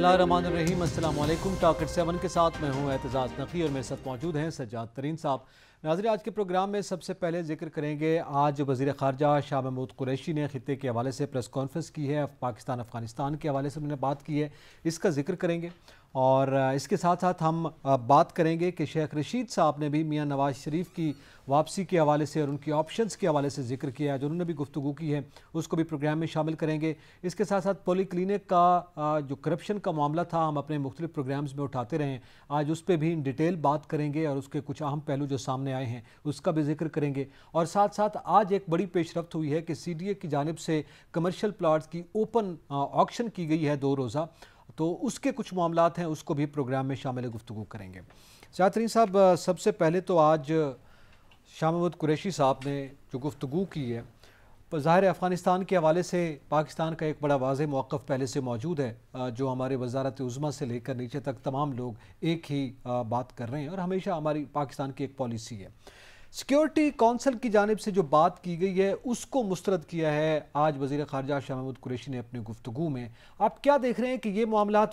बसमीम अल्लाम टाकर सेवन के साथ मैं हूं एतजाज़ नकी और मेरे साथ मौजूद हैं सज्जाद तरीन साहब नाजर आज के प्रोग्राम में सबसे पहले जिक्र करेंगे आज वजीर खारजा शाह महमूद कुरैशी ने खत्े के हवाले से प्रेस कॉन्फ्रेंस की है पाकिस्तान अफगानिस्तान के हवाले से उन्होंने बात की है इसका जिक्र करेंगे और इसके साथ साथ हम बात करेंगे कि शेख रशीद साहब ने भी मियाँ नवाज शरीफ की वापसी के हवाले से और उनकी ऑप्शंस के हवाले से जिक्र किया है जो उन्होंने भी गुफ्तु की है उसको भी प्रोग्राम में शामिल करेंगे इसके साथ साथ पोली क्लिनिक का जो करप्शन का मामला था हम अपने मुख्तलिफ प्रोग्राम्स में उठाते रहे आज उस पर भी इन डिटेल बात करेंगे और उसके कुछ अहम पहलू जो सामने आए हैं उसका भी जिक्र करेंगे और साथ साथ आज एक बड़ी पेशरफ हुई है कि सी डी ए की जानब से कमर्शल प्लाट्स की ओपन ऑक्शन की गई है दो रोज़ा तो उसके कुछ मामला हैं उसको भी प्रोग्राम में शामिल गुफ्तु करेंगे ज़्यादातरीन साहब सबसे पहले तो आज शाह महमूद कुरैशी साहब ने जो गुफ्तु की है ज़ाहिर अफ़गानिस्तान के हवाले से पाकिस्तान का एक बड़ा वाज मौक़ पहले से मौजूद है जो हमारे वजारत उज़मा से लेकर नीचे तक तमाम लोग एक ही बात कर रहे हैं और हमेशा हमारी पाकिस्तान की एक पॉलिसी है सिक्योरिटी कौंसिल की जानब से जो बात की गई है उसको मुस्रद किया है आज वजीर खारजा शाह महमूद कुरेशी ने अपनी गुफ्तु में आप क्या देख रहे हैं कि ये मामला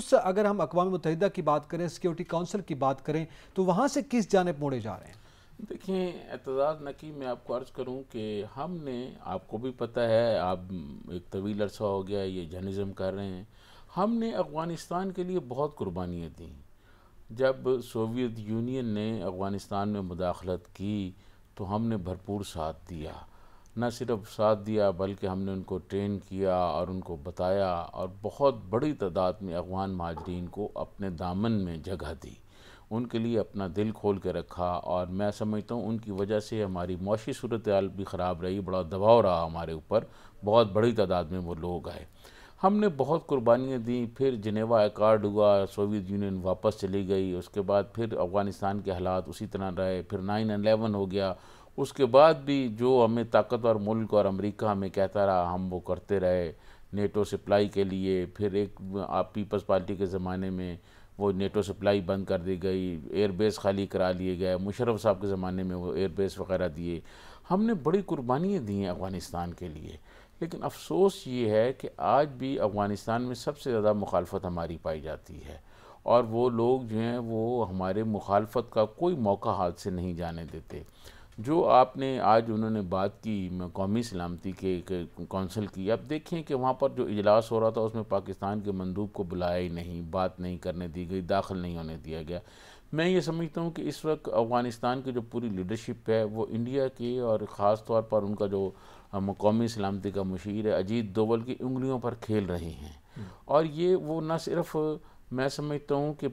उस अगर हम अकवा मुतहदा की बात करें सिक्योरिटी कौंसिल की बात करें तो वहाँ से किस जानब मोड़े जा रहे हैं देखिए न नकी मैं आपको अर्ज़ करूं कि हमने आपको भी पता है आप एक तवील अरसा हो गया ये जर्नलिज़म कर रहे हैं हमने अफ़गानिस्तान के लिए बहुत कुर्बानियाँ दी जब सोवियत यूनियन ने अफ़गानिस्तान में मुदाखलत की तो हमने भरपूर साथ दिया न सिर्फ साथ दिया बल्कि हमने उनको ट्रेन किया और उनको बताया और बहुत बड़ी तादाद में अफ़गान माजरीन को अपने दामन में जगह दी उनके लिए अपना दिल खोल के रखा और मैं समझता हूँ उनकी वजह से हमारी मुशी सूरत भी ख़राब रही बड़ा दबाव रहा हमारे ऊपर बहुत बड़ी तादाद में वो लोग आए हमने बहुत कुर्बानियाँ दी फिर जिनेवा एकार्ड हुआ सोवियत यूनियन वापस चली गई उसके बाद फिर अफ़गानिस्तान के हालात उसी तरह रहे फिर नाइन अलेवन हो गया उसके बाद भी जो हमें ताकतवर मुल्क और अमेरिका हमें कहता रहा हम वो करते रहे नेटो सप्लाई के लिए फिर एक आप पीपल्स पार्टी के ज़माने में वो नेटो सप्लाई बंद कर दी गई एयरबेस खाली करा लिए गए मुशरफ साहब के ज़माने में वो एयरबेस वगैरह दिए हमने बड़ी कुर्बानियाँ दी हैं अफ़गानिस्तान के लिए लेकिन अफसोस ये है कि आज भी अफ़गानिस्तान में सबसे ज़्यादा मुखालफत हमारी पाई जाती है और वो लोग जो हैं वो हमारे मुखालफत का कोई मौका हाथ से नहीं जाने देते जो आपने आज उन्होंने बात की कौमी सलामती के, एक कौंसिल की अब देखें कि वहाँ पर जो इजलास हो रहा था उसमें पाकिस्तान के मंदूब को बुलाया ही नहीं बात नहीं करने दी गई दाखिल नहीं होने दिया गया मैं ये समझता हूँ कि इस वक्त अफ़गानिस्तान की जो पूरी लीडरशिप है वो इंडिया की और ख़ास तौर पर उनका जो कौमी सलामती का मुशीर है अजीत दोवल की उंगलियों पर खेल रहे हैं और ये वो न सिर्फ़ मैं समझता हूँ कि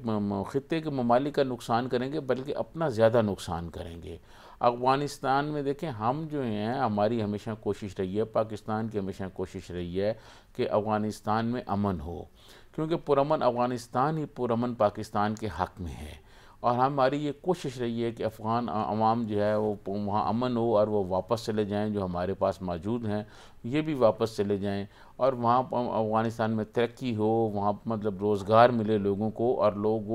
ख़त्े के ममालिक का नुकसान करेंगे बल्कि अपना ज़्यादा नुकसान करेंगे अफ़गानिस्तान में देखें हम जो हैं हमारी हमेशा कोशिश रही है पाकिस्तान की हमेशा कोशिश रही है कि अफ़गानिस्तान में अमन हो क्योंकि पुरमन अफ़गानिस्तान ही पुरमन पाकिस्तान के हक़ में है और हमारी ये कोशिश रही है कि अफ़गान आवाम जो है वो वहाँ अमन हो और वो वापस चले जाएं जो हमारे पास मौजूद हैं ये भी वापस चले जाएं और वहाँ अफ़गानिस्तान में तरक्की हो वहाँ मतलब रोज़गार मिले लोगों को और लोग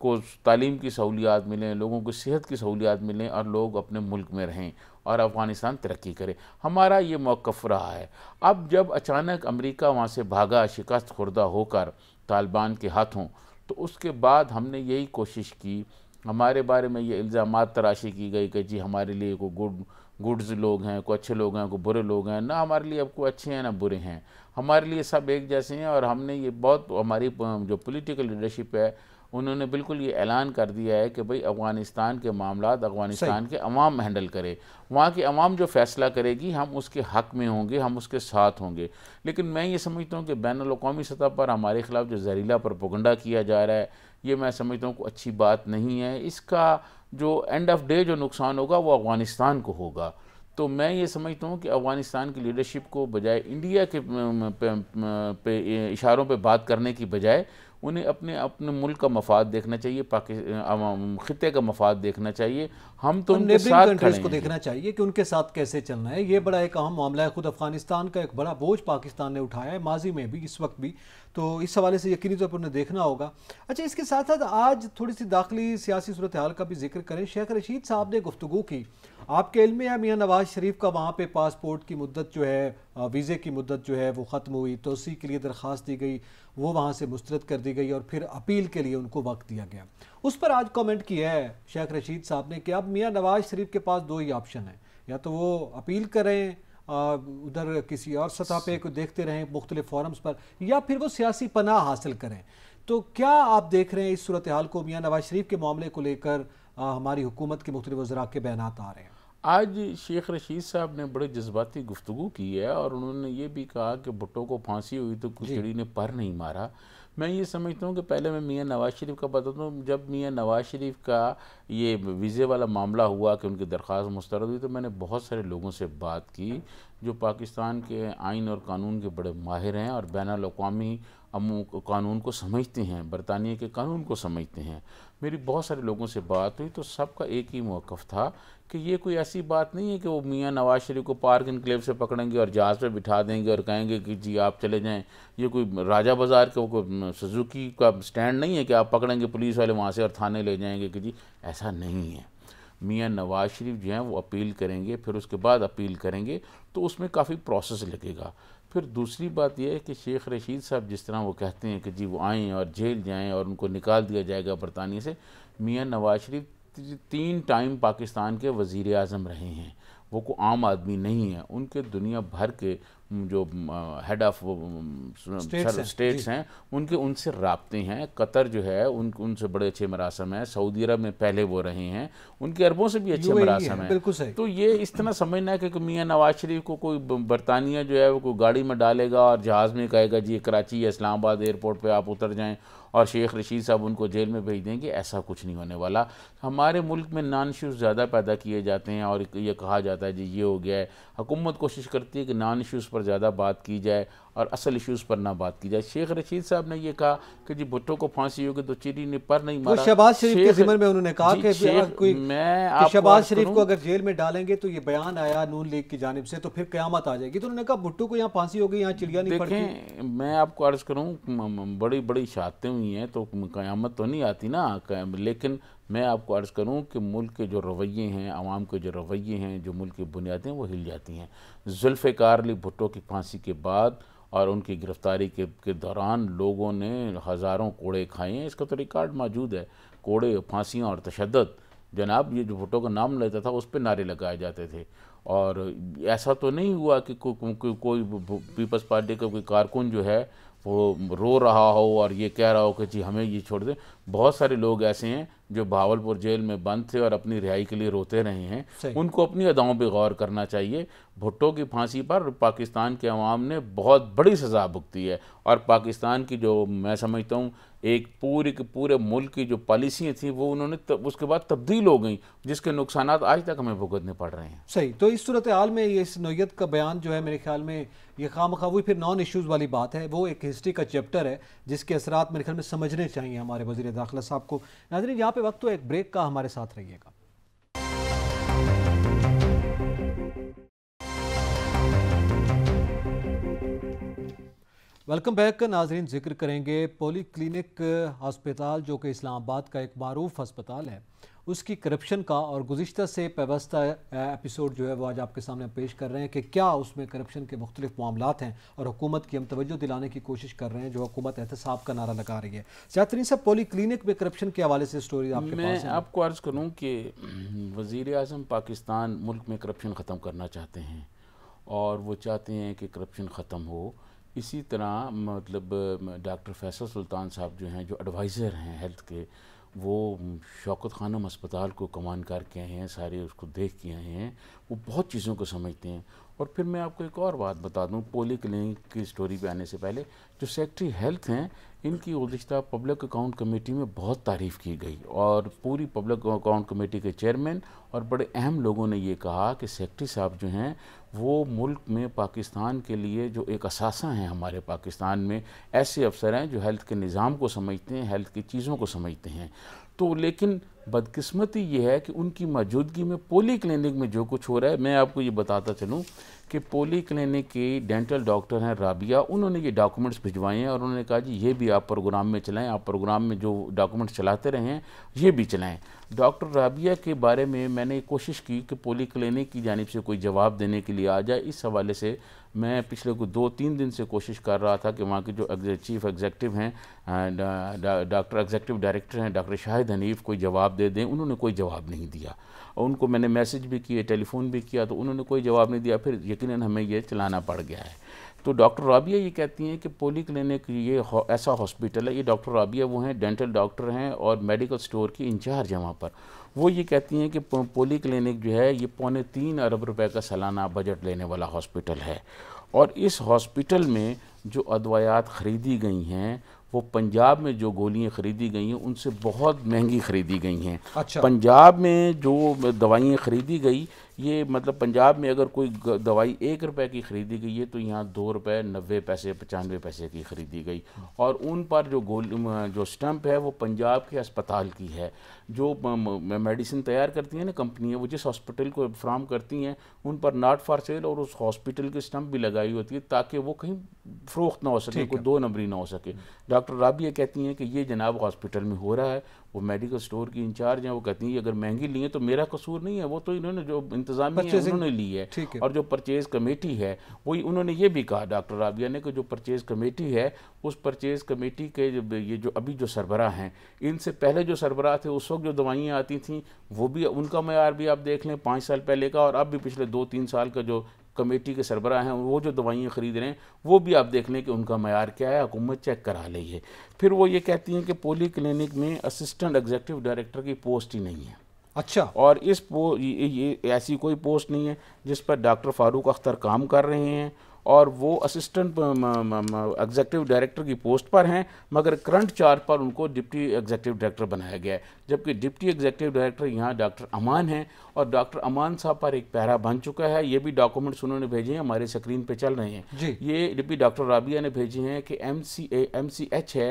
को तालीम की सहूलियात मिलें लोगों को सेहत की सहूलियात मिलें और लोग अपने मुल्क में रहें और अफ़गानिस्तान तरक्की करे हमारा ये मौक़ रहा है अब जब अचानक अमरीका वहाँ से भागा शिकस्त खुर्दा होकर तालिबान के हाथों तो उसके बाद हमने यही कोशिश की हमारे बारे में ये इल्ज़ाम तराशी की गई कि जी हमारे लिए कोई गुड गुड्स लोग हैं को अच्छे लोग हैं कोई बुरे लोग हैं ना हमारे लिए अब कोई अच्छे हैं ना बुरे हैं हमारे लिए सब एक जैसे हैं और हमने ये बहुत हमारी जो पॉलिटिकल लीडरशिप है उन्होंने बिल्कुल ये ऐलान कर दिया है कि भाई अफ़गानिस्तान के मामला अफ़गानिस्तान के अवाम हैंडल करे वहाँ की अवाम जो फ़ैसला करेगी हम उसके हक़ में होंगे हम उसके साथ होंगे लेकिन मैं ये समझता हूँ कि बैन अवी सतह पर हमारे ख़िलाफ़ जो जहरीला पर पुगंडा किया जा रहा है ये मैं समझता हूँ अच्छी बात नहीं है इसका जो एंड ऑफ डे जो नुकसान होगा वो अफ़गानिस्तान को होगा तो मैं ये समझता हूँ कि अफ़गानिस्तान की लीडरशिप को बजाय इंडिया के पे, पे, पे इशारों पे बात करने की बजाय उन्हें अपने अपने मुल्क का मफाद देखना चाहिए पाकि खत्े का मफाद देखना चाहिए हम तो उनके साथ कंट्रीज को देखना चाहिए कि उनके साथ कैसे चलना है ये बड़ा एक अहम मामला है खुद अफगानिस्तान का एक बड़ा बोझ पाकिस्तान ने उठाया है माजी में भी इस वक्त भी तो इस हवाले से यकीनी तौर पर उन्हें देखना होगा अच्छा इसके साथ साथ आज थोड़ी सी दाखिली सियासी सूरत हाल का भी जिक्र करें शेख रशीद साहब ने गुफ्तु की आपके इलम है मियाँ नवाज शरीफ का वहाँ पर पासपोर्ट की मुद्दत जो है वीज़े की मदत जो है वो ख़त्म हुई तोसी के लिए दरख्वास्त दी गई वो वहाँ से मुस्तरद कर दी गई और फिर अपील के लिए उनको वक्त दिया गया उस पर आज कमेंट किया है शेख रशीद साहब ने कि अब मियाँ नवाज शरीफ के पास दो ही ऑप्शन है या तो वो अपील करें उधर किसी और सतह पे को देखते रहें मुख्तलिफ फोरम्स पर या फिर वो सियासी पनाह हासिल करें तो क्या आप देख रहे हैं इस सूरत हाल को मियाँ नवाज शरीफ के मामले को लेकर हमारी हुकूमत के मुख्तलिफ वजरा के बयान आ रहे हैं आज शेख रशीद साहब ने बड़े जज्बाती गुफ्तु की है और उन्होंने ये भी कहा कि भुट्टो को फांसी हुई तो कुचड़ी ने पर नहीं मारा मैं ये समझता हूँ कि पहले मैं मियाँ नवाज शरीफ का बताता हूँ जब मियाँ नवाज शरीफ का ये वीज़े वाला मामला हुआ कि उनकी दरख्वास मुस्तरद हुई तो मैंने बहुत सारे लोगों से बात की जो पाकिस्तान के आइन और कानून के बड़े माहिर हैं और बैन अवी कानून को समझते हैं बरतानिया के कानून को समझते हैं मेरी बहुत सारे लोगों से बात हुई तो सबका एक ही मौक़ था कि ये कोई ऐसी बात नहीं है कि वो मियाँ नवाज शरीफ को पार्क इनक्लेव से पकड़ेंगे और जहाज़ पे बिठा देंगे और कहेंगे कि जी आप चले जाएं ये कोई राजा बाज़ार का वो सुजुकी का स्टैंड नहीं है कि आप पकड़ेंगे पुलिस वाले वहाँ से और थाने ले जाएंगे कि जी ऐसा नहीं है मियाँ नवाज शरीफ जो हैं वो अपील करेंगे फिर उसके बाद अपील करेंगे तो उसमें काफ़ी प्रोसेस लगेगा फिर दूसरी बात यह है कि शेख रशीद साहब जिस तरह वो कहते हैं कि जी वो आएँ और जेल जाएँ और उनको निकाल दिया जाएगा बरतानिया से मियाँ नवाज शरीफ तीन टाइम पाकिस्तान के वज़ी अजम रहे हैं वो को आम आदमी नहीं है उनके दुनिया भर के जो हेड ऑफ स्टेट्स हैं उनके उनसे रबते हैं कतर जो है उन उनसे बड़े अच्छे मरासम हैं सऊदी अरब में पहले वो रहे हैं उनके अरबों से भी अच्छे मरासम हैं तो ये इस तरह समझना है कि, कि मियाँ नवाज शरीफ को कोई बरतानिया जो है वो कोई गाड़ी में डालेगा और जहाज़ में कहेगा जी कराची या इस्लामाबाद एयरपोर्ट पर आप उतर जाएँ और शेख रशीद साहब उनको जेल में भेज देंगे ऐसा कुछ नहीं होने वाला हमारे मुल्क में नान इशूज़ ज़्यादा पैदा किए जाते हैं और ये कहा जाता है जी ये हो गया है हुकूमत कोशिश करती है कि नान इशूज़ पर ज़्यादा बात की जाए और असल इश्यूज पर ना बात की जाए शेख रशीद साहब ने यह कहा कि जी भुट्टो को फांसी होगी तो चीनी ने पर नहीं मारा शहबाज शरीफ के जिम्मे में उन्होंने कहा कि कोई मैं शहबाज शरीफ को अगर जेल में डालेंगे तो ये बयान आया नून लीग की जानब से तो फिर क्यामत आ जाएगी तो उन्होंने कहा भुट्टो को यहाँ फांसी होगी यहाँ चिड़िया नहीं देखें मैं आपको अर्ज करूँ बड़ी बड़ी शादें हुई हैं तो क्यामत तो नहीं आती ना लेकिन मैं आपको अर्ज़ करूं कि मुल्क के जो रवैये हैं आवाम के जो रवैये हैं जो मुल्क की बुनियादें वो हिल जाती हैं जुल्फ़ार अली भुट्टो की फांसी के बाद और उनकी गिरफ्तारी के, के दौरान लोगों ने हज़ारों कोड़े खाए हैं इसका तो रिकॉर्ड मौजूद है कोड़े फांसियाँ और तशद जनाब ये जो भुट्टो का नाम लेता था उस पर नारे लगाए जाते थे और ऐसा तो नहीं हुआ कि को, को, को, कोई पीपल्स पार्टी का कोई कारकुन जो है वो रो रहा हो और ये कह रहा हो कि जी हमें ये छोड़ दें बहुत सारे लोग ऐसे हैं जो भावलपुर जेल में बंद थे और अपनी रिहाई के लिए रोते रहे हैं उनको अपनी अदाओं पर गौर करना चाहिए भुट्टो की फांसी पर पाकिस्तान के अवाम ने बहुत बड़ी सज़ा भुगती है और पाकिस्तान की जो मैं समझता हूँ एक पूरी के पूरे मुल्क की जो पॉलिसियाँ थी वो उन्होंने तब, उसके बाद तब्दील हो गई जिसके नुकसान आज तक हमें भुगतने पड़ रहे हैं सही तो इस सूरत हाल में ये इस नोयत का बयान जो है मेरे ख्याल में ये खाम खावी फिर नॉन इशूज़ वाली बात है वो एक हिस्ट्री का चैप्टर है जिसके असरा मेरे ख्याल में समझने चाहिए हमारे वजी दाखिला साहब को नाजरीन यहाँ पर वक्त तो एक ब्रेक का हमारे साथ रहिएगा वेलकम बैक नाजरीन जिक्र करेंगे पोली क्लिनिक हस्पताल जो कि इस्लामाबाद का एक मरूफ हस्पताल है उसकी करप्शन का और गुज्त से पैबस्ता एपिसोड जो है वो आज आपके सामने पेश कर रहे हैं कि क्या उसमें करप्शन के मुख्तलिफ मामला हैं और हुकूमत की हम तवज्जो दिलाने की कोशिश कर रहे हैं जो हुकूमत एहतसाब का नारा लगा रही है सातरीन साहब पोली क्लिनिक में करप्शन के हवाले से स्टोरी आपके मैं पास आपको अर्ज़ करूँ कि वज़ी अजम पाकिस्तान मुल्क में करप्शन ख़त्म करना चाहते हैं और वो चाहते हैं कि करप्शन ख़त्म हो इसी तरह मतलब डॉक्टर फैसल सुल्तान साहब जो हैं जो एडवाइज़र हैं हेल्थ के वो शौकत खानम अस्पताल को कमान करके आए हैं सारे उसको देख के आए हैं वो बहुत चीज़ों को समझते हैं और फिर मैं आपको एक और बात बता दूं पोली क्लिनिक की स्टोरी पे आने से पहले जो सेक्रेटरी हेल्थ हैं इनकी गुजशत पब्लिक अकाउंट कमेटी में बहुत तारीफ़ की गई और पूरी पब्लिक अकाउंट कमेटी के चेयरमैन और बड़े अहम लोगों ने ये कहा कि सेक्रेटरी साहब जो हैं वो मुल्क में पाकिस्तान के लिए जो एक असासा हैं हमारे पाकिस्तान में ऐसे अफसर हैं जो हेल्थ के निज़ाम को समझते हैं हेल्थ की चीज़ों को समझते हैं तो लेकिन बदकिस्मती ये है कि उनकी मौजूदगी में पोली क्लिनिक में जो कुछ हो रहा है मैं आपको ये बताता चलूँ कि पोली क्लिनिक की डेंटल डॉक्टर हैं राबिया उन्होंने ये डॉक्यूमेंट्स भिजवाए हैं और उन्होंने कहा जी ये भी आप प्रोग्राम में चलाएँ आप प्रोग्राम में जो डॉक्यूमेंट्स चलाते रहें ये भी चलाएँ डॉक्टर राबिया के बारे में मैंने कोशिश की कि पोली क्लिनिक की जानब से कोई जवाब देने के लिए आ जाए इस हवाले से मैं पिछले को दो तीन दिन से कोशिश कर रहा था कि वहाँ के जो चीफ एग्जेक्टिव हैं डॉक्टर एग्जेक्टिव डायरेक्टर हैं डॉक्टर शाहिद हनीफ कोई जवाब दे दें उन्होंने कोई जवाब नहीं दिया और उनको मैंने मैसेज भी किए टेलीफोन भी किया तो उन्होंने कोई जवाब नहीं दिया फिर यकीन हमें यह चलाना पड़ गया है तो डॉक्टर राबिया ये कहती हैं कि पोली क्लिनिक ये ऐसा हॉस्पिटल है ये डॉक्टर राबिया वो हैं डेंटल डॉक्टर हैं और मेडिकल स्टोर की इंचार्ज हैं वहाँ पर वो ये कहती हैं कि पोली क्लिनिक जो है ये पौने तीन अरब रुपए का सालाना बजट लेने वाला हॉस्पिटल है और इस हॉस्पिटल में जो अद्वायात ख़रीदी गई हैं वो पंजाब में जो गोलियां खरीदी गई हैं उनसे बहुत महंगी खरीदी गई हैं अच्छा। पंजाब में जो दवाइयां खरीदी गई ये मतलब पंजाब में अगर कोई दवाई एक रुपए की ख़रीदी गई है तो यहाँ दो रुपए नब्बे पैसे पचानवे पैसे की ख़रीदी गई और उन पर जो गोल जो स्टम्प है वो पंजाब के अस्पताल की है जो मेडिसिन तैयार करती हैं ना कंपनियाँ वो जिस हॉस्पिटल को फ्राम करती हैं उन पर नाट फॉर सेल और उस हॉस्पिटल की स्टम्प भी लगाई होती है ताकि वो कहीं फ़रोख्त ना हो सके कोई दो नंबरी ना हो सके डॉक्टर राबिया कहती हैं कि ये जनाब हॉस्पिटल में हो रहा है वो मेडिकल स्टोर की इंचार्ज हैं वो कहती हैं अगर महंगी ली है तो मेरा कसूर नहीं है वो तो इन्होंने जो इंतज़ाम उन्होंने ली है।, है और जो परचेज़ कमेटी है वो उन्होंने ये भी कहा डॉक्टर राबिया ने कि जो परचेज़ कमेटी है उस परचेज़ कमेटी के ये जो अभी जो सरबरा हैं इनसे पहले जो सरबरा थे उस वक्त जो दवाइयाँ आती थीं वो भी उनका मैार भी आप देख लें पाँच साल पहले का और अब भी पिछले दो तीन साल का जो कमेटी के सरबरा हैं वो जो दवाइयाँ ख़रीद रहे हैं वो भी आप देख लें कि उनका मैार क्या है हुकूमत चेक करा ली है फिर वो ये कहती हैं कि पोली क्लिनिक में असिस्टेंट एग्जेक्टिव डायरेक्टर की पोस्ट ही नहीं है अच्छा और इस पो ये, ये ऐसी कोई पोस्ट नहीं है जिस पर डॉक्टर फारूक अख्तर काम कर रहे हैं और वो असिस्टेंट एग्जेक्टिव डायरेक्टर की पोस्ट पर हैं मगर करंट चार्ज पर उनको डिप्टी एग्जेक्टिव डायरेक्टर बनाया गया है जबकि डिप्टी एग्जेक्टिव डायरेक्टर यहाँ डॉक्टर अमान हैं और डॉक्टर अमान साहब पर एक पहरा बन चुका है ये भी डॉक्यूमेंट्स उन्होंने भेजे हैं हमारे स्क्रीन पे चल रहे हैं ये डिप्टी डॉक्टर राबिया ने भेजे हैं कि M C M C H है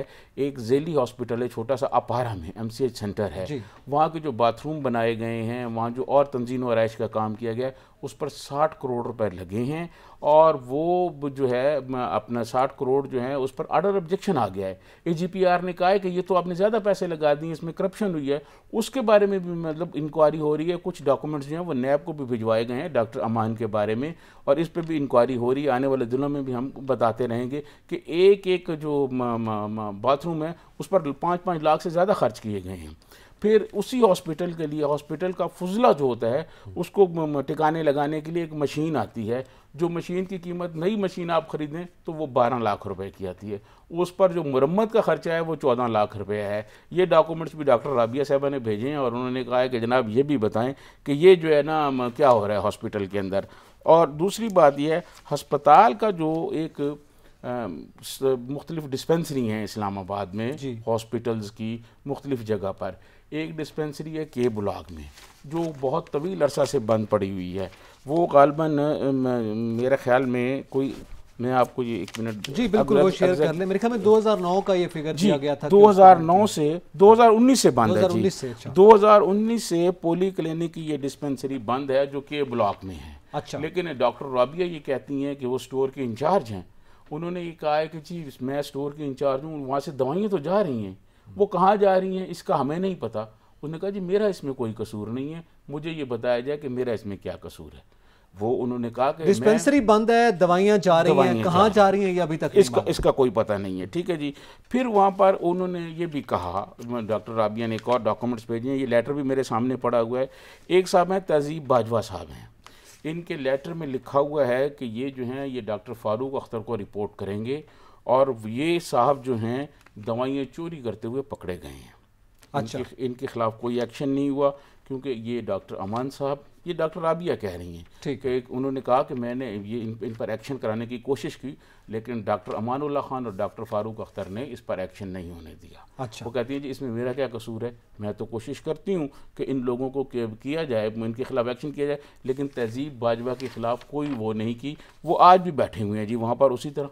एक जेली हॉस्पिटल है छोटा सा अपारा में एम सी एच सेंटर है वहाँ के जो बाथरूम बनाए गए हैं वहाँ जो और तंजीन और आरइश का काम किया गया उस पर साठ करोड़ रुपए लगे हैं और वो जो है अपना साठ करोड़ जो है उस पर आर्डर ऑब्जेक्शन आ गया है एजीपीआर ने कहा है कि ये तो आपने ज़्यादा पैसे लगा दिए इसमें करप्शन हुई है उसके बारे में भी मतलब इंक्वायरी हो रही है कुछ डॉक्टर डॉक्यूमेंट्स जो हैं वो नैब को भी भिजवाए गए हैं डॉक्टर अमान के बारे में और इस पर भी इंक्वायरी हो रही है आने वाले दिनों में भी हम बताते रहेंगे कि एक एक जो बाथरूम है उस पर पाँच पाँच लाख से ज़्यादा खर्च किए गए हैं फिर उसी हॉस्पिटल के लिए हॉस्पिटल का फजला जो होता है उसको टिकाने लगाने के लिए एक मशीन आती है जो मशीन की कीमत नई मशीन आप ख़रीदें तो वो बारह लाख रुपए की आती है उस पर जो मरम्मत का ख़र्चा है वो चौदह लाख रुपया है ये डॉक्यूमेंट्स भी डॉक्टर राबिया साहबा ने भेजे हैं और उन्होंने कहा है कि जनाब ये भी बताएं कि ये जो है ना क्या हो रहा है हॉस्पिटल के अंदर और दूसरी बात यह है हस्पताल का जो एक मुख्तलिफ डिस्पेंसरी हैं इस्लामाबाद में हॉस्पिटल्स की मुख्तलिफ जगह पर एक डिस्पेंसरी है के ब्लॉक में जो बहुत तवील अरसा से बंद पड़ी हुई है वो गालबन मेरे ख्याल में कोई मैं आपको ये एक मिनट जी बिल्कुल वो शेयर कर ले मेरे ख्याल में 2009 का ये फिगर दिया गया था 2009 से 2019 से बंद 2019 से अच्छा। 2019 से पोली क्लिनिक की ये डिस्पेंसरी बंद है जो के ब्लॉक में है अच्छा लेकिन डॉक्टर राबिया ये कहती हैं कि वो स्टोर के इंचार्ज हैं उन्होंने ये कहा है कि जी मैं स्टोर के इंचार्ज हूँ वहाँ से दवाइयाँ तो जा रही हैं वो कहाँ जा रही हैं इसका हमें नहीं पता उन्होंने कहा जी मेरा इसमें कोई कसूर नहीं है मुझे ये बताया जाए कि मेरा इसमें क्या कसूर है वो उन्होंने कहा कि डिस्पेंसरी बंद है दवाइयाँ जा रही हैं कहाँ जा रही हैं ये अभी तक इसका इसका कोई पता नहीं है ठीक है जी फिर वहाँ पर उन्होंने ये भी कहा डॉक्टर राबिया ने एक और डॉक्यूमेंट्स भेजे हैं ये लेटर भी मेरे सामने पड़ा हुआ है एक साहब हैं तहजीब बाजवा साहब हैं इनके लेटर में लिखा हुआ है कि ये जो हैं ये डॉक्टर फारूक अख्तर को रिपोर्ट करेंगे और ये साहब जो हैं दवाइयाँ चोरी करते हुए पकड़े गए हैं अच्छा इनके, इनके खिलाफ कोई एक्शन नहीं हुआ क्योंकि ये डॉक्टर अमान साहब ये डॉक्टर राबिया कह रही हैं ठीक है उन्होंने कहा कि मैंने ये इन, इन पर एक्शन कराने की कोशिश की लेकिन डॉक्टर अमानुल्ला खान और डॉक्टर फारूक अख्तर ने इस पर एक्शन नहीं होने दिया अच्छा वो कहती हैं जी इसमें मेरा क्या कसूर है मैं तो कोशिश करती हूँ कि इन लोगों को किया जाए इनके खिलाफ एक्शन किया जाए लेकिन तहजीब बाजवा के खिलाफ कोई वो नहीं की वो आज भी बैठे हुए हैं जी वहाँ पर उसी तरह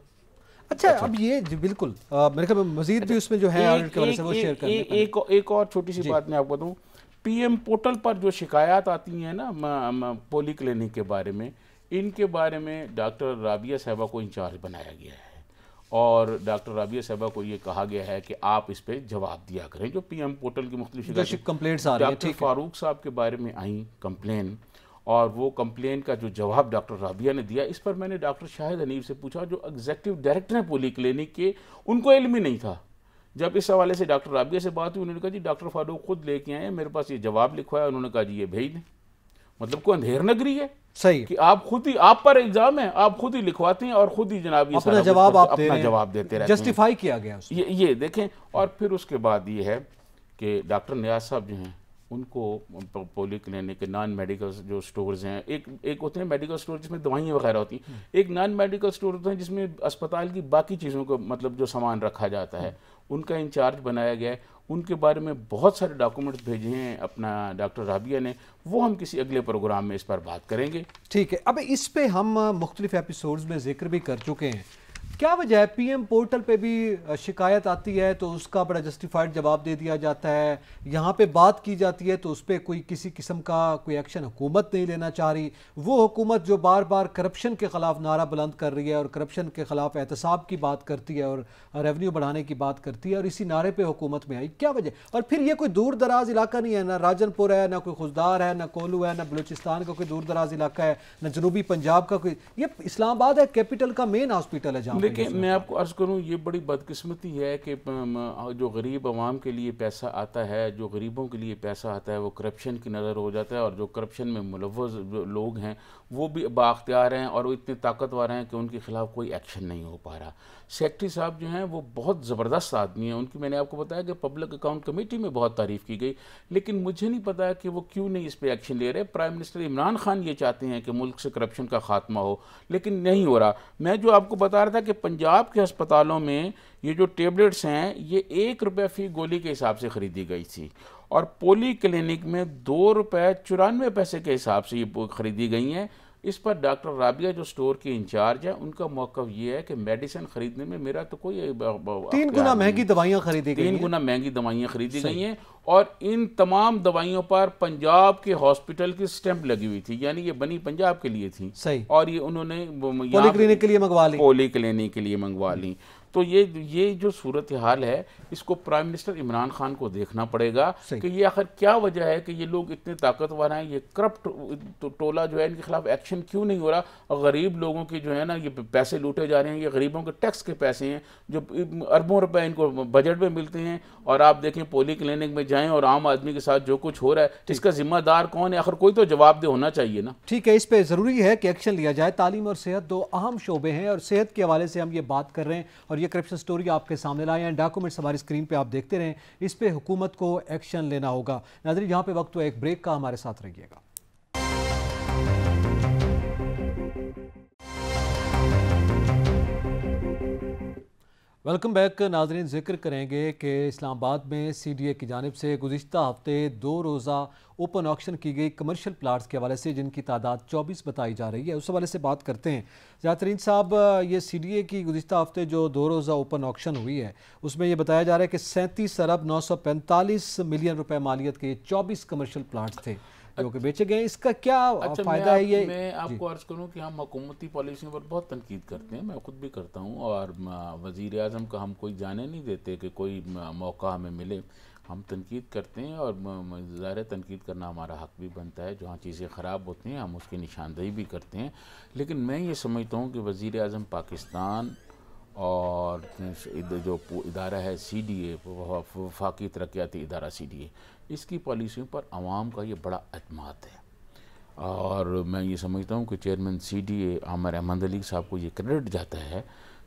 अच्छा, अच्छा अब ये बिल्कुल मेरे ख्याल मजीद भी अच्छा, उसमें जो है एक, और छोटी सी बात मैं आपको बताऊँ पीएम पोर्टल पर जो शिकायत आती हैं ना पोली क्लिनिक के बारे में इनके बारे में डॉक्टर राबिया साहबा को इंचार्ज बनाया गया है और डॉक्टर राबिया साहबा को ये कहा गया है कि आप इस पर जवाब दिया करें जो पीएम पोर्टल की मुख्तलिफ कंप्लेंट्स आ रही है डॉक्टर फारूक साहब के बारे में आई कंप्लेन और वो कंप्लेन का जो जवाब डॉक्टर राबिया ने दिया इस पर मैंने डॉक्टर शाहिद अनीब से पूछा जो एग्जेक्टिव डायरेक्टर हैं पोली क्लिनिक के उनको इल्म ही नहीं था जब इस हवाले से डॉक्टर राबिया से बात हुई उन्होंने कहा जी डॉक्टर फारूक खुद लेके आए मेरे पास ये जवाब लिखवाया उन्होंने कहा जी ये भेज दें मतलब कोई अंधेर नगरी है सही कि आप खुद ही आप पर एग्जाम है आप खुद ही लिखवाते हैं और खुद ही जनाब अपना जवाब आप अपना जवाब देते रहते जस्टिफाई किया गया ये ये देखें और फिर उसके बाद ये है कि डॉक्टर न्याज साहब जो हैं उनको पोली क्लिनिक नॉन मेडिकल जो स्टोर्स हैं एक एक होते हैं मेडिकल स्टोर जिसमें दवाइयाँ वगैरह होती हैं हम्म। एक नॉन मेडिकल स्टोर होते हैं जिसमें अस्पताल की बाकी चीज़ों को मतलब जो सामान रखा जाता है हम्म। उनका इंचार्ज बनाया गया है उनके बारे में बहुत सारे डॉक्यूमेंट्स भेजे हैं अपना डॉक्टर राबिया ने वो हम किसी अगले प्रोग्राम में इस पर बात करेंगे ठीक है अब इस पर हम मुख्तलिफ एपिसोड्स में जिक्र भी कर चुके हैं क्या वजह है पीएम पोर्टल पे भी शिकायत आती है तो उसका बड़ा जस्टिफाइड जवाब दे दिया जाता है यहाँ पे बात की जाती है तो उस पर कोई किसी किस्म का कोई एक्शन हुकूमत नहीं लेना चाह रही वो हुकूमत जो बार बार करप्शन के ख़िलाफ़ नारा बुलंद कर रही है और करप्शन के ख़िलाफ़ एहतसाब की बात करती है और रेवन्यू बढ़ाने की बात करती है और इसी नारे पर हुकूमत में आई क्या वजह और फिर ये कोई दूर दराज इलाका नहीं है ना राजनपुर है ना कोई खुशदार है ना कोलू है ना बलूचिस्तान का कोई दूर दराज इलाका है ना जनूबी पंजाब का कोई ये इस्लामाबाद है कैपिटल का मेन हॉस्पिटल है जहाँ देखिए मैं आपको अर्ज़ करूँ ये बड़ी बदकिस्मती है कि जो गरीब आवाम के लिए पैसा आता है जो गरीबों के लिए पैसा आता है वो करप्शन की नज़र हो जाता है और जो करप्शन में मुलव लोग हैं वो भी बाख्तियार हैं और वो इतने ताकतवर हैं कि उनके ख़िलाफ़ कोई एक्शन नहीं हो पा रहा सेक्रेटरी साहब जो हैं वो बहुत ज़बरदस्त आदमी हैं उनकी मैंने आपको बताया कि पब्लिक अकाउंट कमेटी में बहुत तारीफ़ की गई लेकिन मुझे नहीं पता कि वो क्यों नहीं इस पर एक्शन ले रहे प्राइम मिनिस्टर इमरान खान ये चाहते हैं कि मुल्क से करप्शन का खात्मा हो लेकिन नहीं हो रहा मैं जो आपको बता रहा था कि पंजाब के अस्पतालों में ये जो टेबलेट्स हैं ये एक रुपये फ़ी गोली के हिसाब से ख़रीदी गई थी और पोली क्लिनिक में दो रुपये चौरानवे पैसे के हिसाब से ये ख़रीदी गई हैं इस पर डॉक्टर राबिया जो स्टोर की इंचार्ज है उनका मौका ये है कि मेडिसिन खरीदने में मेरा तो कोई तीन गुना महंगी दवाइयाँ खरीदी तीन गुना महंगी दवाइयाँ खरीदी गई हैं और इन तमाम दवाइयों पर पंजाब के हॉस्पिटल की स्टैंप लगी हुई थी यानी ये बनी पंजाब के लिए थी सही और ये उन्होंने पोली क्लिनिक के लिए मंगवा ली पोली क्लिनिक के लिए मंगवा ली तो ये ये जो सूरत हाल है इसको प्राइम मिनिस्टर इमरान खान को देखना पड़ेगा कि ये आखिर क्या वजह है कि ये लोग इतने ताकतवर हैं ये करप्ट तो, टोला जो है इनके खिलाफ एक्शन क्यों नहीं हो रहा और गरीब लोगों के जो है ना ये पैसे लूटे जा रहे हैं ये गरीबों के टैक्स के पैसे हैं जो अरबों रुपए इनको बजट में मिलते हैं और आप देखें पोली क्लिनिक में जाए और आम आदमी के साथ जो कुछ हो रहा है इसका जिम्मेदार कौन है आखिर कोई तो जवाबदेह होना चाहिए ना ठीक है इस पर ज़रूरी है कि एक्शन लिया जाए तालीम और सेहत दो अहम शोबे हैं और सेहत के हवाले से हम ये बात कर रहे हैं और और ये करप्शन स्टोरी आपके सामने लाए हैं डॉक्यूमेंट्स हमारी स्क्रीन पर आप देखते रहें इस पर हुकूमत को एक्शन लेना होगा नाजरी यहाँ पर वक्त हुआ तो एक ब्रेक का हमारे साथ रहिएगा वेलकम बैक नाजरीन जिक्र करेंगे कि इस्लामाबाद में सी डी ए की जानब से गुज्त हफ्ते दो रोज़ा ओपन ऑक्शन की गई कमर्शियल प्लाट्स के हवाले से जिनकी तादाद चौबीस बताई जा रही है उस हवाले से बात करते हैं जहातरीन साहब ये सी डी ए की गुज्त हफ्ते जो दो रोज़ा ओपन ऑक्शन हुई है उसमें यह बताया जा रहा है कि सैंतीस अरब नौ सौ पैंतालीस मिलियन रुपये मालियत के चौबीस कमर्शल प्लाट्स थे जो कि बेचे गए इसका क्या अच्छा, फायदा है ये मैं आपको अर्ज करूँ कि हम हकूमती पॉलिसियों पर बहुत तनकीद करते हैं मैं खुद भी करता हूँ और वजीर अजम का हम कोई जाने नहीं देते कि कोई मौका हमें मिले हम तनकीद करते हैं और ज़ाहिर तनकीद करना हमारा हक भी बनता है जहाँ चीज़ें ख़राब होती हैं हम उसकी निशानदेही भी करते हैं लेकिन मैं ये समझता हूँ कि वज़ी अजम पाकिस्तान और जो इदारा है सी डी ए वफाकी तरक्याती इदारा सी डी ए इसकी पॉलिसियों पर आवाम का ये बड़ा अतमाद है और मैं ये समझता हूँ कि चेयरमैन सी डी ए आमर अहमद अली साहब को ये क्रेडिट जाता है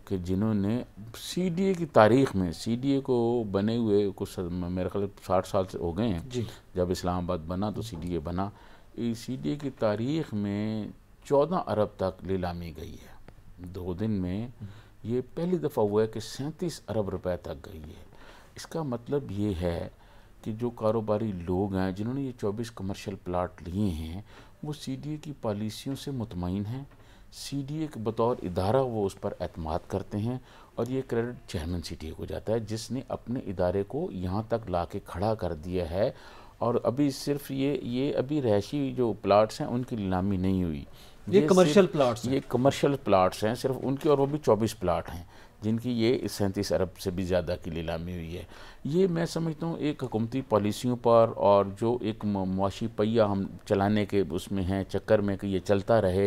कि जिन्होंने सी डी ए की तारीख में सी डी ए को बने हुए कुछ मेरे ख्याल साठ साल से हो गए हैं जब इस्लामाबाद बना तो सी डी ए बना सी डी ए की तारीख में चौदह अरब तक लीलामी गई है दो दिन में हम्म। ये पहली दफ़ा हुआ है कि सैंतीस अरब रुपए तक गई है इसका मतलब ये है कि जो कारोबारी लोग हैं जिन्होंने ये चौबीस कमर्शियल प्लाट लिए हैं वो सी डी ए की पॉलिसियों से मुतमिन हैं सी डी ए के बतौर इदारा वो उस पर अतमाद करते हैं और ये credit chairman C D A को जाता है जिसने अपने इदारे को यहाँ तक ला के खड़ा कर दिया है और अभी सिर्फ ये ये अभी रहशी जो प्लाट्स हैं उनकी नीलामी नहीं हुई ये, कमर्शियल प्लाट्स ये कमर्शियल प्लाट्स हैं सिर्फ उनके और वो भी चौबीस प्लाट हैं जिनकी ये सैंतीस अरब से भी ज़्यादा की नीलामी हुई है ये मैं समझता हूँ एक हुकूमती पॉलिसियों पर और जो एक मुआशी पहिया हम चलाने के उसमें हैं चक्कर में कि ये चलता रहे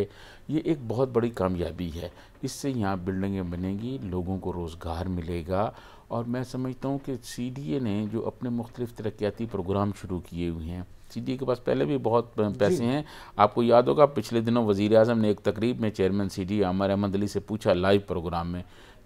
ये एक बहुत बड़ी कामयाबी है इससे यहाँ बिल्डिंगें बनेगी लोगों को रोज़गार मिलेगा और मैं समझता हूँ कि सी डी ए ने जो अपने मुख्तलिफ़ तरक्याती प्रोग्राम शुरू किए हुए हैं सीडी के पास पहले भी बहुत पैसे हैं आपको याद होगा पिछले दिनों वजीर अजम ने एक तकरीब में चेयरमैन सी डी आमर अहमद अली से पूछा लाइव प्रोग्राम में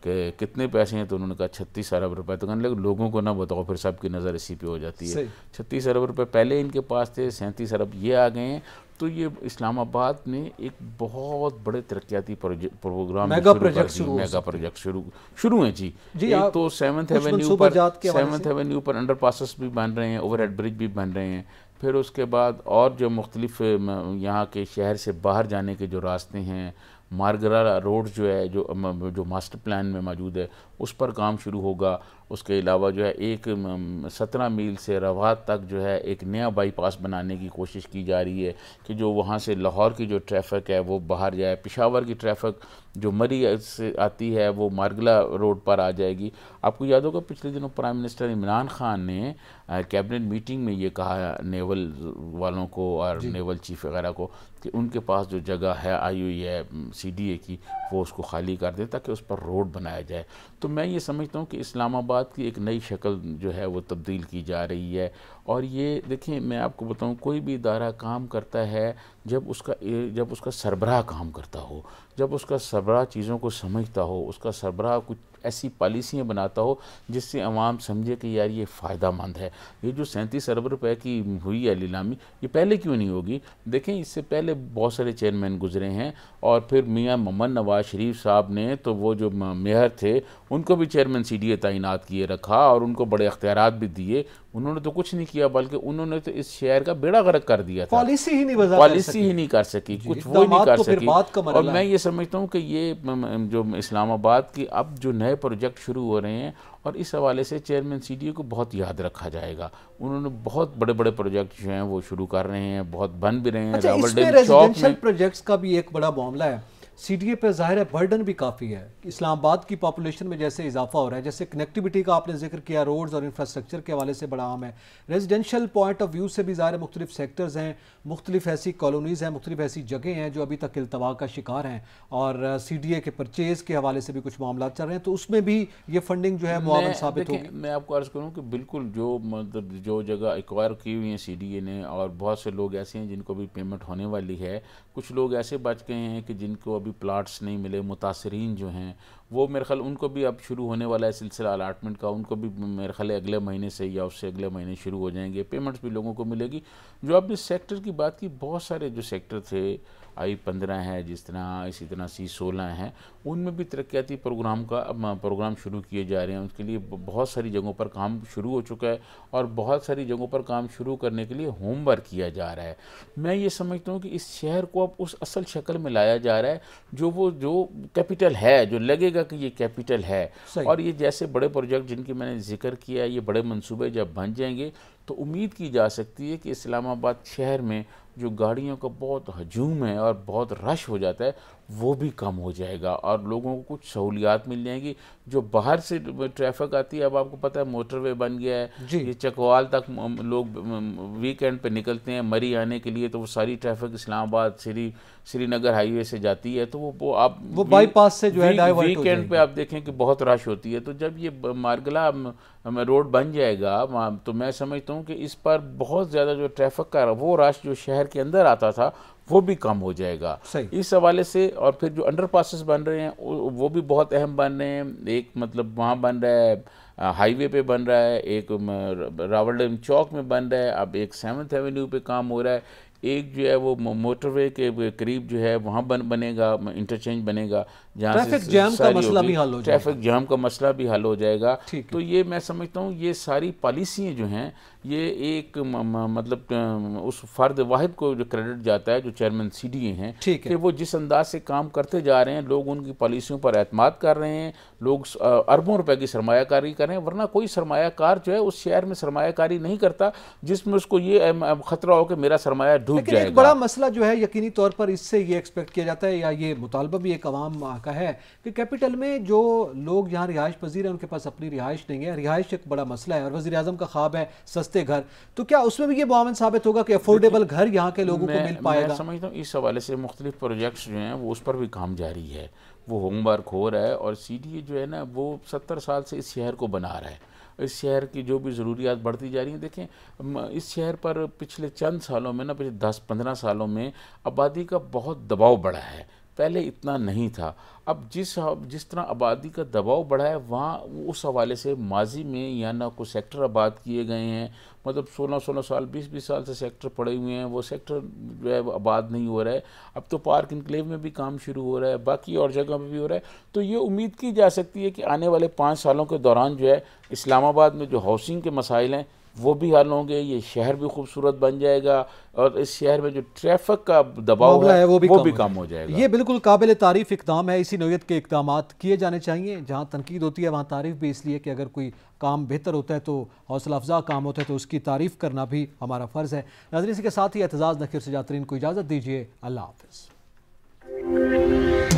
कि कितने पैसे हैं तो उन्होंने कहा छत्तीस अरब रुपए तो कहने लगे लोगों को ना बताओ फिर सब की नज़र इसी पे हो जाती है छत्तीस अरब रुपए पहले इनके पास थे सैंतीस अरब ये आ गए हैं तो ये इस्लामाबाद में एक बहुत बड़े तरक्याती प्रोग्राम मेगा प्रोजेक्ट शुरू मेगा प्रोजेक्ट शुरू शुरू है जी, जी एक तो सेवन्थ एवेन्यू पर सेवन्थ एवेन्यू पर अंडर पासिस भी बन रहे हैं ओवर ब्रिज भी बन रहे हैं फिर उसके बाद और जो मुख्तलिफ़ यहाँ के शहर से बाहर जाने के जो रास्ते हैं मारगरा रोड जो है जो जो मास्टर प्लान में मौजूद है उस पर काम शुरू होगा उसके अलावा जो है एक सत्रह मील से रवात तक जो है एक नया बाईपास बनाने की कोशिश की जा रही है कि जो वहाँ से लाहौर की जो ट्रैफिक है वो बाहर जाए पिशावर की ट्रैफिक जो मरी से आती है वो मारगला रोड पर आ जाएगी आपको याद होगा पिछले दिनों प्राइम मिनिस्टर इमरान खान ने कैबिनेट मीटिंग में ये कहा नेवल वालों को और नेवल चीफ वगैरह को कि उनके पास जो जगह है आई हुई है सी डी ए की वो उसको खाली कर दें ताकि उस पर रोड बनाया जाए तो मैं ये समझता हूँ कि इस्लामाबाद मौलवाद की एक नई शक्ल जो है वो तब्दील की जा रही है और ये देखें मैं आपको बताऊं कोई भी इदारा काम करता है जब उसका जब उसका सरबराह काम करता हो जब उसका सरबराह चीज़ों को समझता हो उसका सरबराह कुछ ऐसी पॉलिसियाँ बनाता हो जिससे आवाम समझे कि यार ये फ़ायदा मंद है ये जो सैंतीस अरब रुपए की हुई है लीलामी ये पहले क्यों नहीं होगी देखें इससे पहले बहुत सारे चेयरमैन गुजरे हैं और फिर मियाँ मोहम्मद नवाज शरीफ साहब ने तो वो जो मेयर थे उनको भी चेयरमैन सी डी ए तैनात किए रखा और उनको बड़े अख्तियार भी दिए उन्होंने तो कुछ नहीं किया बल्कि उन्होंने तो इस शहर का बेड़ा गर्क कर दिया था पॉलिसी ही नहीं पॉलिसी ही नहीं कर सकी कुछ वो नहीं कर तो सकी और मैं ये समझता हूँ कि ये जो इस्लामाबाद की अब जो नए प्रोजेक्ट शुरू हो रहे हैं और इस हवाले से चेयरमैन सी को बहुत याद रखा जाएगा उन्होंने बहुत बड़े बड़े प्रोजेक्ट जो हैं वो शुरू कर रहे हैं बहुत बन भी रहे हैं अच्छा, का भी एक बड़ा मामला है सी डी ए पर ज़ाहिर है बर्डन भी काफ़ी है इस्लामाबाद की पॉपुलेशन में जैसे इजाफा हो रहा है जैसे कनेक्टिविटी का आपने जिक्र किया रोड्स और इंफ्रास्ट्रक्चर के हवाले से बड़ा आम है रेजिडेंशल पॉइंट ऑफ व्यू से भी ज़ाहिर मुख्तलिफ सेक्टर्स हैं मुख्तलिफ ऐसी कॉलोनीज़ हैं मुख्तलिफ ऐसी जगह हैं जो अभी तक अल्तवा का शिकार हैं और सी डी ए के परचेज़ के हवाले से भी कुछ मामला चल रहे हैं तो उसमें भी ये फंडिंग जो है मुआवन साबित होगी मैं आपको अर्ज़ करूँ कि बिल्कुल जो मतलब जो जगह एक्वायर की हुई हैं सी डी ए ने और बहुत से लोग ऐसे हैं जिनको भी पेमेंट होने वाली है कुछ लोग ऐसे बच गए हैं कि जिनको अभी भी प्लाट्स नहीं मिले मुतासरीन जो हैं वो मेरे ख्याल उनको भी अब शुरू होने वाला है सिलसिला अलाटमेंट का उनको भी मेरे ख्याल अगले महीने से या उससे अगले महीने शुरू हो जाएंगे पेमेंट्स भी लोगों को मिलेगी जो आपने सेक्टर की बात की बहुत सारे जो सेक्टर थे आई पंद्रह है जिस तरह इसी तरह सी सोलह हैं उनमें भी तरक्याती प्रोग्राम का प्रोग्राम शुरू किए जा रहे हैं उसके लिए बहुत सारी जगहों पर काम शुरू हो चुका है और बहुत सारी जगहों पर काम शुरू करने के लिए होमवर्क किया जा रहा है मैं ये समझता हूँ कि इस शहर को अब उस असल शक्ल में लाया जा रहा है जो वो जो कैपिटल है जो लगेगा लगेगा कि ये कैपिटल है और ये जैसे बड़े प्रोजेक्ट जिनकी मैंने जिक्र किया ये बड़े मनसूबे जब बन जाएंगे तो उम्मीद की जा सकती है कि इस्लामाबाद शहर में जो गाड़ियों का बहुत हजूम है और बहुत रश हो जाता है वो भी कम हो जाएगा और लोगों को कुछ सहूलियात मिल जाएंगी जो बाहर से ट्रैफिक आती है अब आपको पता है मोटरवे बन गया है ये चकवाल तक लोग वीकेंड पे निकलते हैं मरी आने के लिए तो वो सारी ट्रैफिक इस्लामाबाद श्री श्रीनगर हाईवे से जाती है तो वो वो आप वो बाईपास से जो है वीकेंड पे आप देखें कि बहुत रश होती है तो जब ये मार्गला रोड बन जाएगा तो मैं समझता हूँ कि इस पर बहुत ज़्यादा जो ट्रैफिक का वो रश जो शहर के अंदर आता था वो भी कम हो जाएगा इस हवाले से और फिर जो अंडर पासिस बन रहे हैं वो भी बहुत अहम बन रहे हैं एक मतलब वहाँ बन रहा है हाईवे पे बन रहा है एक रावल चौक में बन रहा है अब एक सेवन्थ एवेन्यू पे काम हो रहा है एक जो है वो मोटरवे के करीब जो है वहाँ बन बनेगा इंटरचेंज बनेगा ट्रैफिक जैम का मसला भी हल हो जाएगा ट्रैफिक जाम का मसला भी हल हो जाएगा तो ये मैं समझता हूँ ये सारी पॉलिसियाँ जो हैं ये एक म, म, मतलब उस फर्द वाहिद को जो क्रेडिट जाता है जो चेयरमैन सी डी ए हैं कि वो जिस अंदाज से काम करते जा रहे हैं लोग उनकी पॉलिसियों पर अहतमाद कर रहे हैं लोग अरबों रुपए की सरमाकारी कर रहे हैं वरना कोई सरमाकार जो है उस शहर में सरमाकारी नहीं करता जिसमें उसको ये खतरा हो कि मेरा सरमाया डूब जाएगा बड़ा मसला जो है यकीनी तौर पर इससे ये एक्सपेक्ट किया जाता है या ये मुतालबा भी एक आवाम का है कि कैपिटल में जो लोग यहाँ रिहाइश पजीर हैं उनके पास अपनी रिहाइश नहीं है रिहाइश एक बड़ा मसला है और वजी अजम का ख्वाब है सस्ते घर तो क्या उसमें भी ये बामन साबित होगा कि अफोर्डेबल घर यहाँ के लोगों को मिल पाएगा समझता हूँ इस हवाले से मुख्तलि प्रोजेक्ट्स जो हैं वो उस पर भी काम जारी है वो होमवर्क हो रहा है और सी डी ए जो है ना वो सत्तर साल से इस शहर को बना रहा है इस शहर की जो भी ज़रूरियात बढ़ती जा रही हैं देखें इस शहर पर पिछले चंद सालों में ना पिछले दस पंद्रह सालों में आबादी का बहुत दबाव बढ़ा है पहले इतना नहीं था अब जिस जिस तरह आबादी का दबाव बढ़ा है वहाँ उस हवाले से माजी में या ना कुछ सेक्टर आबाद किए गए हैं मतलब सोलह सोलह साल बीस बीस साल से सेक्टर पड़े हुए हैं वो सेक्टर जो है आबाद नहीं हो रहा है अब तो पार्क इनक्लेव में भी काम शुरू हो रहा है बाकी और जगह पर भी हो रहा है तो ये उम्मीद की जा सकती है कि आने वाले पाँच सालों के दौरान जो है इस्लामाबाद में जो हाउसिंग के मसाइल हैं वो भी हल होंगे ये शहर भी खूबसूरत बन जाएगा और इस शहर में जो ट्रैफिक का दबाव है, है वो भी वो कम भी कम हो जाएगा ये बिल्कुल काबिल तारीफ इकदाम है इसी नोयत के इकदाम किए जाने चाहिए जहाँ तनकीद होती है वहाँ तारीफ भी इसलिए कि अगर कोई काम बेहतर होता है तो हौसला अफजा काम होता है तो उसकी तारीफ करना भी हमारा फ़र्ज़ है इसी के साथ ही एतजाज़ नखिर से जातरीन को इजाज़त दीजिए अल्लाह हाफ